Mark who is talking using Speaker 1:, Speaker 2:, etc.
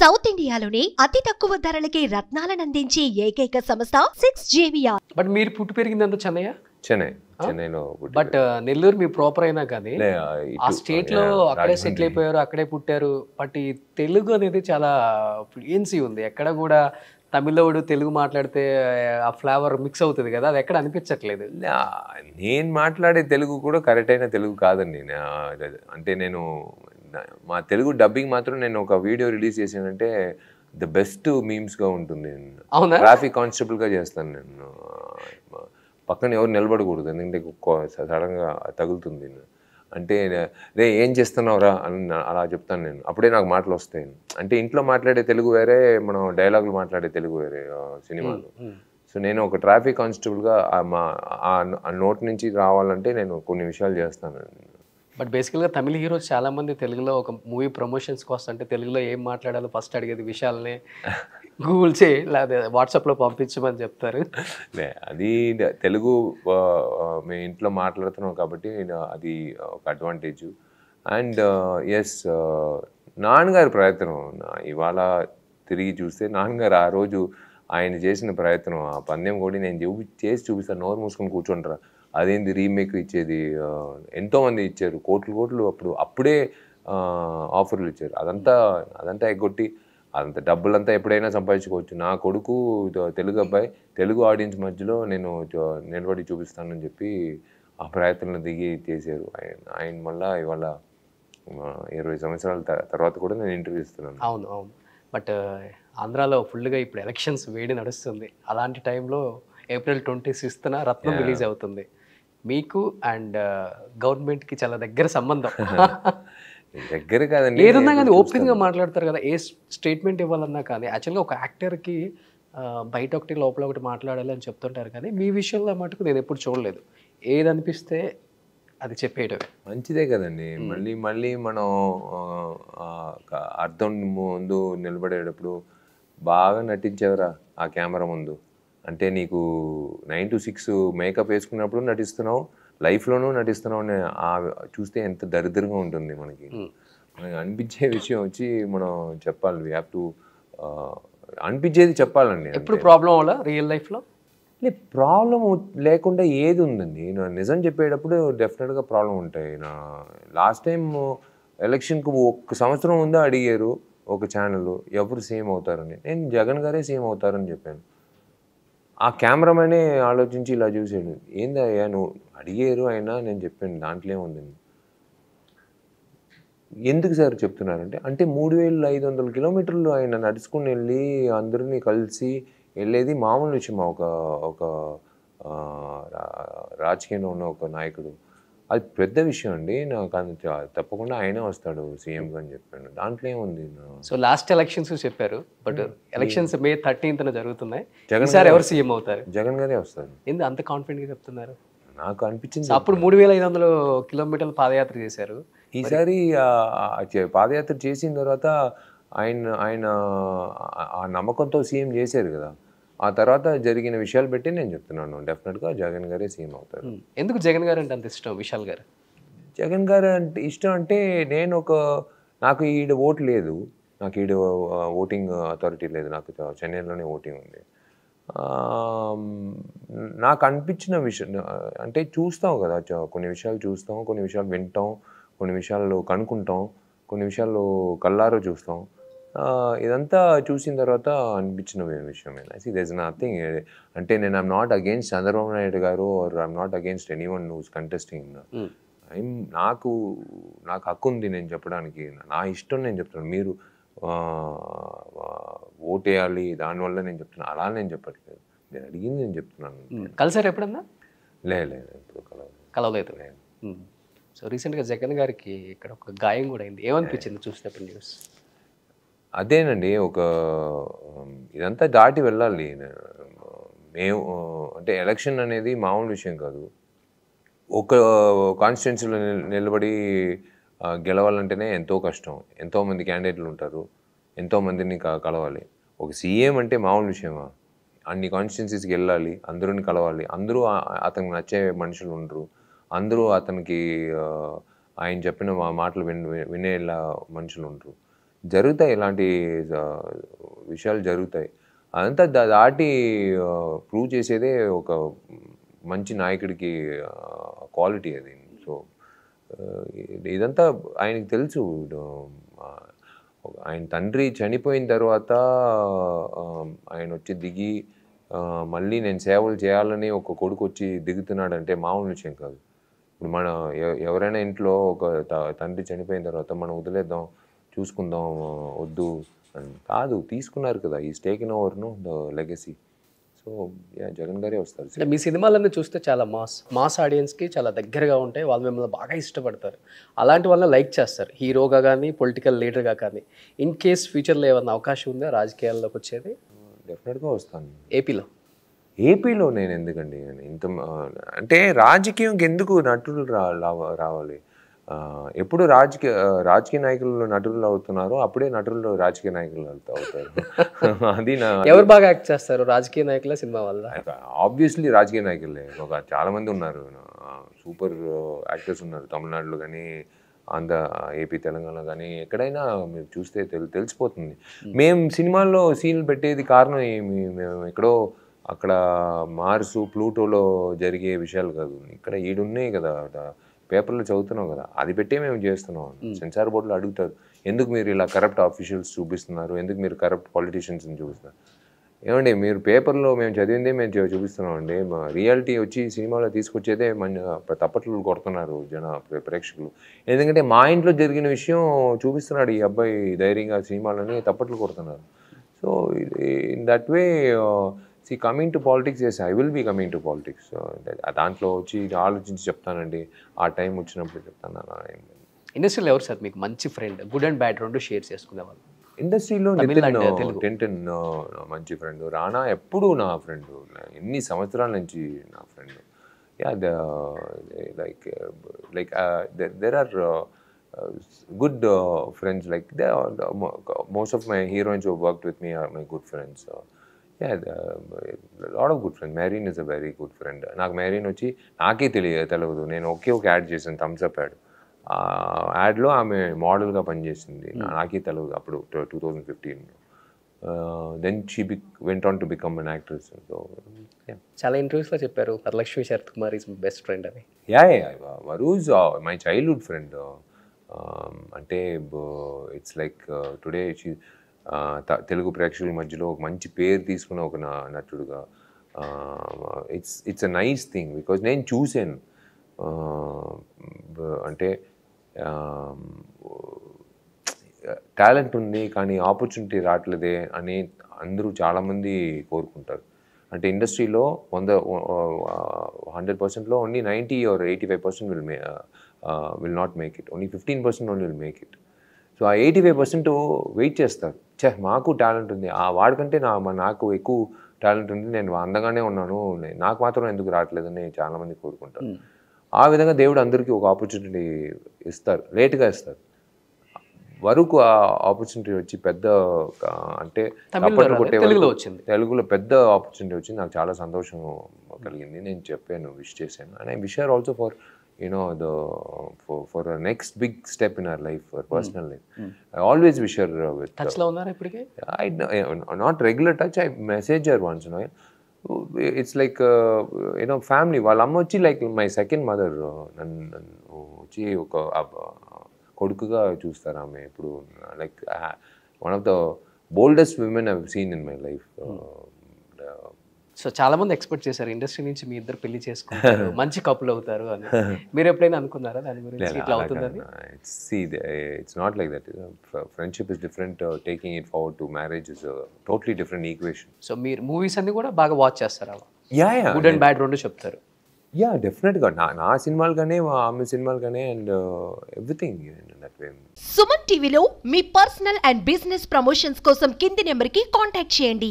Speaker 1: South ఇండియాలోనే అతి తక్కువ ధరలకి రత్నాలను అందించే ఏకైక సంస్థ సిక్స్ జేవిఆర్ బట్ మీరు పుట్టి పెరిగిందంతా చెన్నయ్య చెన్నై బట్ uh, నెల్లూరు మీ ప్రాపర్ అయినా కానీ ఆ స్టేట్ లో అక్కడే సెటిల్ అయిపోయారు అక్కడే పుట్టారు బట్ ఈ తెలుగు అనేది చాలా ఫ్లూయన్సీ ఉంది ఎక్కడ కూడా తమిళోడు తెలుగు మాట్లాడితే ఆ ఫ్లేవర్ మిక్స్ అవుతుంది కదా అది ఎక్కడ అనిపించట్లేదు
Speaker 2: నేను మాట్లాడే తెలుగు కూడా కరెక్ట్ అయిన తెలుగు కాదండి అంటే నేను మా తెలుగు డబ్బింగ్ మాత్రం నేను ఒక వీడియో రిలీజ్ చేసానంటే ద బెస్ట్ మీమ్స్గా ఉంటుంది నేను ట్రాఫిక్ కానిస్టేబుల్గా చేస్తాను నేను పక్కన ఎవరు నిలబడకూడదు ఎందుకంటే సడన్గా తగులుతుంది అంటే రే ఏం చేస్తున్నావురా అని అలా చెప్తాను నేను అప్పుడే నాకు మాటలు వస్తాయి అంటే ఇంట్లో మాట్లాడే తెలుగు వేరే మనం డైలాగులు మాట్లాడే తెలుగు వేరే సినిమాలు సో నేను ఒక ట్రాఫిక్ కానిస్టేబుల్గా మా ఆ నోట్ నుంచి రావాలంటే నేను కొన్ని విషయాలు చేస్తాను
Speaker 1: బట్ బేసికల్గా తమిళ హీరోస్ చాలామంది తెలుగులో ఒక మూవీ ప్రమోషన్స్ కోసం అంటే తెలుగులో ఏం మాట్లాడాలో ఫస్ట్ అడిగేది విషయాలని గూగుల్ చేయి లేదా వాట్సాప్లో పంపించమని చెప్తారు
Speaker 2: అది తెలుగు మేము ఇంట్లో మాట్లాడుతున్నాం కాబట్టి అది ఒక అడ్వాంటేజ్ అండ్ ఎస్ నాన్నగారి ప్రయత్నం ఇవాళ తిరిగి చూస్తే నాన్నగారు ఆ రోజు ఆయన చేసిన ప్రయత్నం ఆ పందెం కూడా నేను చూపి చేసి చూపిస్తాను నోరు మూసుకొని కూర్చుంటారా అదేంది రీమేక్ ఇచ్చేది ఎంతోమంది ఇచ్చారు కోట్లు కోట్లు అప్పుడు అప్పుడే ఆఫర్లు ఇచ్చారు అదంతా అదంతా ఎగ్గొట్టి అంత డబ్బులంతా ఎప్పుడైనా సంపాదించుకోవచ్చు నా కొడుకు తెలుగు అబ్బాయి తెలుగు ఆడియన్స్ మధ్యలో నేను నిలబడి చూపిస్తానని చెప్పి ఆ ప్రయత్నంలో దిగి చేశారు ఆయన ఆయన వల్ల ఇవాళ ఇరవై సంవత్సరాల తర్వాత కూడా నేను ఇంటర్వ్యూ ఇస్తున్నాను అవును అవును
Speaker 1: బట్ ఆంధ్రాలో ఫుల్గా ఇప్పుడు ఎలక్షన్స్ వేడి నడుస్తుంది అలాంటి టైంలో ఏప్రిల్ ట్వంటీ సిక్స్త్న రత్నం రిలీజ్ అవుతుంది మీకు అండ్ గవర్నమెంట్కి చాలా దగ్గర సంబంధం దగ్గర కాదండి ఏదన్నా కానీ ఓపెన్గా మాట్లాడతారు కదా ఏ స్టేట్మెంట్ ఇవ్వాలన్నా కానీ యాక్చువల్గా ఒక యాక్టర్కి బయట ఒకటి లోపల ఒకటి మాట్లాడాలి అని చెప్తుంటారు
Speaker 2: కానీ మీ విషయంలో మటుకు నేను ఎప్పుడు చూడలేదు ఏది అనిపిస్తే అది చెప్పేయటమే మంచిదే కదండి మళ్ళీ మళ్ళీ మనం అర్థం ముందు నిలబడేటప్పుడు బాగా నటించేవరా ఆ కెమెరా ముందు అంటే నీకు నైన్ టు సిక్స్ మేకప్ వేసుకున్నప్పుడు నటిస్తున్నావు లైఫ్లోనూ నటిస్తున్నావు అనే ఆ చూస్తే ఎంత దరిద్రంగా ఉంటుంది మనకి మనకి అనిపించే విషయం వచ్చి మనం చెప్పాలి వీ హ్యావ్ టు అనిపించేది చెప్పాలండి ఎప్పుడు
Speaker 1: ప్రాబ్లం అవ్వాలా రియల్ లైఫ్లో
Speaker 2: లే ప్రాబ్లం లేకుండా ఏది ఉందండి నా నిజం చెప్పేటప్పుడు డెఫినెట్గా ప్రాబ్లం ఉంటాయి నా లాస్ట్ టైం ఎలక్షన్కు ఒక్క సంవత్సరం ఉందో అడిగారు ఒక ఛానల్ ఎవరు సేమ్ అవుతారని నేను జగన్ గారే సేమ్ అవుతారని చెప్పాను ఆ కెమెరామెనే ఆలోచించి ఇలా చూసాడు ఏంది అయ్యా నువ్వు అడిగారు అయినా నేను చెప్పాను దాంట్లో ఉంది ఎందుకు సార్ చెప్తున్నారంటే అంటే మూడు వేల ఐదు వందల కిలోమీటర్లు ఆయన నడుచుకుని వెళ్ళి అందరినీ కలిసి వెళ్ళేది మామూలు విషయం ఒక ఒక రాజకీయంలో ఉన్న ఒక నాయకుడు అది పెద్ద విషయం అండి నాకు తప్పకుండా ఆయనే వస్తాడు సీఎం అని చెప్పాడు దాంట్లో ఏముంది సో లాస్ట్ ఎలక్షన్స్ చెప్పారు but hmm. Elections May thirteenth జరుగుతున్నాయి జగన్ ఎవరు సీఎం అవుతారు జగన్ గారే
Speaker 1: వస్తారు ఎందుకు అంత కాన్ఫిడెంట్ గా చెప్తున్నారు
Speaker 2: నాకు అనిపించింది అప్పుడు మూడు
Speaker 1: వేల ఐదు వందల కిలోమీటర్లు పాదయాత్ర చేశారు
Speaker 2: ఈసారి పాదయాత్ర చేసిన తర్వాత ఆయన ఆయన ఆ నమ్మకంతో సీఎం చేశారు కదా ఆ తర్వాత జరిగిన విషయాలు పెట్టి నేను చెప్తున్నాను డెఫినెట్గా జగన్ గారే సీఎం అవుతారు ఎందుకు జగన్ గారు అంటే అంత ఇష్టం విశాల్ గారు జగన్ గారు అంటే ఇష్టం అంటే నేను ఒక నాకు ఈడ ఓటు లేదు నాకు ఈడ ఓటింగ్ అథారిటీ లేదు నాకు చెన్నైలోనే ఓటింగ్ ఉంది నాకు అనిపించిన విషయం అంటే చూస్తాం కదా కొన్ని విషయాలు చూస్తాం కొన్ని విషయాలు వింటాం కొన్ని విషయాలు కనుక్కుంటాం కొన్ని విషయాలు కల్లారో చూస్తాం ఇదంతా చూసిన తర్వాత అనిపించిన విషయం I see there is nothing అంటే నేను I'm not against Chandrababu Naidu garu or I'm not against anyone who's contesting I'm నాకు నాకు హక్కు ఉంది నేను చెప్పడానికి నా ఇష్టం నేను చెప్తాను మీరు ఓటేయాలి దానివల్ల నేను చెప్తున్నాను అలా నేను చెప్పట్లేదు నేను అడిగింది నేను చెప్తున్నాను hmm. కలిసారు ఎప్పుడన్నా లేదు ఇప్పుడు కలవలేదు కలవలేదు లేదు సో రీసెంట్గా
Speaker 1: జగన్ గారికి ఇక్కడ ఒక గాయం కూడా అయింది ఏమనిపించింది చూసినప్పుడు న్యూస్
Speaker 2: అదేనండి ఒక ఇదంతా దాటి వెళ్ళాలి మేము అంటే ఎలక్షన్ అనేది మామూలు విషయం కాదు ఒక కాన్స్టిట్యున్సీలో నిలబడి గెలవాలంటేనే ఎంతో కష్టం ఎంతోమంది క్యాండిడేట్లు ఉంటారు ఎంతోమందిని కలవాలి ఒక సీఎం అంటే మామూలు విషయమా అన్ని కాన్స్టిట్యున్సీస్కి వెళ్ళాలి అందరిని కలవాలి అందరూ అతనికి నచ్చే మనుషులు ఉండరు అందరూ అతనికి ఆయన చెప్పిన మాటలు విన్ వినేలా మనుషులు ఉండరు జరుగుతాయి ఇలాంటి విషయాలు జరుగుతాయి అదంతా దాటి ప్రూవ్ చేసేదే ఒక మంచి నాయకుడికి క్వాలిటీ అది సో ఇదంతా ఆయనకి తెలుసు ఆయన తండ్రి చనిపోయిన తర్వాత ఆయన వచ్చి దిగి మళ్ళీ నేను సేవలు చేయాలని ఒక కొడుకు వచ్చి దిగుతున్నాడంటే మామూలు విషయం కాదు ఇప్పుడు మన ఎవరైనా ఇంట్లో ఒక తండ్రి చనిపోయిన తర్వాత మనం వదిలేద్దాం చూసుకుందాం వద్దు అని కాదు తీసుకున్నారు కదా ఈ స్టేక్ ఓవర్ ఓవర్ను ద లెగసీ సో జగన్ గారే వస్తారు
Speaker 1: మీ సినిమాలన్నీ చూస్తే చాలా మాస్ మాస్ ఆడియన్స్కి చాలా దగ్గరగా ఉంటాయి వాళ్ళు మిమ్మల్ని బాగా ఇష్టపడతారు అలాంటి వాళ్ళని లైక్ చేస్తారు హీరోగా కానీ పొలిటికల్ లీడర్గా కానీ ఇన్ కేస్ ఫ్యూచర్లో ఏమైనా అవకాశం ఉందా రాజకీయాల్లోకి వచ్చేది డెఫినెట్గా వస్తాను
Speaker 2: ఏపీలో ఏపీలో నేను ఎందుకండి ఇంత అంటే రాజకీయంకి ఎందుకు నటులు రావాలి ఎప్పుడు రాజకీయ రాజకీయ నాయకులు నటులు అవుతున్నారో అప్పుడే నటులు రాజకీయ నాయకులు అవుతారు అది నా ఎవరు
Speaker 1: బాగా యాక్ట్ చేస్తారు రాజకీయ నాయకుల సినిమా వల్ల
Speaker 2: ఆబ్వియస్లీ రాజకీయ నాయకులే ఒక చాలా మంది ఉన్నారు సూపర్ యాక్టర్స్ ఉన్నారు తమిళనాడులో కానీ ఆంధ్ర ఏపీ తెలంగాణ కానీ ఎక్కడైనా మీరు చూస్తే తెలి తెలిసిపోతుంది మేము సినిమాల్లో సీన్లు పెట్టేది కారణం ఏమి మేము ఎక్కడో అక్కడ మార్సు ప్లూటోలో జరిగే విషయాలు కాదు ఇక్కడ ఈడున్నాయి కదా పేపర్లో చదువుతున్నాం కదా అది పెట్టే మేము చేస్తున్నాం సెన్సార్ బోర్డులో అడుగుతారు ఎందుకు మీరు ఇలా కరప్ట్ ఆఫీషియల్స్ చూపిస్తున్నారు ఎందుకు మీరు కరప్ట్ పాలిటీషియన్స్ని చూపిస్తున్నారు ఏమండి మీరు పేపర్లో మేము చదివిందే మేము చూపిస్తున్నాం అండి రియాలిటీ వచ్చి సినిమాలో తీసుకొచ్చేదే మన తప్పట్లు కొడుతున్నారు జన ప్రేక్షకులు ఎందుకంటే మా ఇంట్లో జరిగిన విషయం చూపిస్తున్నాడు ఈ అబ్బాయి ధైర్యంగా సినిమాలని తప్పట్లు కొడుతున్నారు so in that way see coming to politics yes I will be coming to politics దాంట్లో వచ్చి ఆలోచించి చెప్తానండి ఆ టైం వచ్చినప్పుడు చెప్తాను ఇండస్ట్రీలో ఎవరు సార్ మీకు మంచి ఫ్రెండ్ గుడ్ అండ్ బ్యాడ్ రెండు షేర్ చేసుకునే వాళ్ళు ఇండస్ట్రీలో టెంటన్ మంచి ఫ్రెండ్ రానా ఎప్పుడు నా ఫ్రెండ్ ఎన్ని సంవత్సరాల నుంచి నా friend yeah like like there are good friends like they most of my heroines work with me are my good friends lot of good friend Mehreen is a very good friend నాకు మ్యారీన్ వచ్చి నాకే తెలియ తెలియదు నేను ఒకే ఒక యాడ్ చేశాను Thums Up add యాడ్లో ఆమె మోడల్గా పనిచేసింది hmm. నాకే తెలియదు అప్పుడు టూ థౌజండ్ ఫిఫ్టీన్లో then she be went on to become an actress
Speaker 1: చాలా ఇంటర్వ్యూస్లో చెప్పారు Varalakshmi Sarath Kumar is best friend అని
Speaker 2: yeah was my childhood friend అంటే it's like today she Telugu ప్రేక్షకుల మధ్యలో ఒక మంచి పేరు తీసుకున్న ఒక నటుడుగా it's it's a nice thing because నేను చూశాను అంటే టాలెంట్ ఉంది కానీ ఆపర్చునిటీ రావట్లేదే అని అందరూ చాలామంది కోరుకుంటారు అంటే ఇండస్ట్రీలో వంద హండ్రెడ్ పర్సెంట్లో only ninety or eighty five percent will may will not make it only fifteen percent only will make it so ఆ ఎయిటీ ఫైవ్ పర్సెంట్ వెయిట్ చేస్తారు చే మాకు టాలెంట్ ఉంది ఆ వాడికంటే నా నాకు ఎక్కువ టాలెంట్ ఉంది నేను అందంగానే ఉన్నాను నాకు మాత్రం ఎందుకు రావట్లేదు రావట్లేదని చాలామంది కోరుకుంటాను ఆ విధంగా దేవుడు అందరికీ ఒక ఆపర్చునిటీ ఇస్తారు లేట్గా ఇస్తారు వరకు ఆ ఆపర్చునిటీ వచ్చి పెద్ద అంటే తెలుగులో వచ్చింది తెలుగులో పెద్ద ఆపర్చునిటీ వచ్చింది నాకు చాలా సంతోషం కలిగింది నేను చెప్పాను విష్ చేశాను and I wish her also for you know, the for, for a next big step in our life, our personal life. I always wish her uh, with. Touch లో ఉన్నారా ఇప్పటికే I not regular touch. I message her once in a while. It's like you know family వాళ్ళ అమ్మ వచ్చి like my second mother నన్ను నన్ను వచ్చి ఒక కొడుకుగా చూస్తారు ఆమె ఇప్పుడు like one of the boldest women I seen in my life
Speaker 1: so చాలా మంది ఎక్స్పెక్ట్ చేశారు ఇండస్ట్రీ నుంచి మీ ఇద్దరు పెళ్లి చేసుకుంటారు మంచి కప్పులు అవుతారు అని మీరు ఎప్పుడైనా అనుకున్నారా దాని గురించి ఇట్లా అవుతుందని
Speaker 2: it's not like that friendship is different taking it forward to marriage is totally different equation
Speaker 1: so మీరు మూవీస్ అన్ని కూడా బాగా వాచ్ చేస్తారా
Speaker 2: yeah yeah good and bad రెండు చెప్తారు యా డెఫినెట్గా నా నా సినిమాలు కానీ ఆమె సినిమాలు కానీ అండ్ ఎవ్రీథింగ్ దట్
Speaker 1: సుమన్ టీవీలో మీ పర్సనల్ అండ్ బిజినెస్ ప్రమోషన్స్ కోసం కింది నెంబర్కి కాంటాక్ట్ చేయండి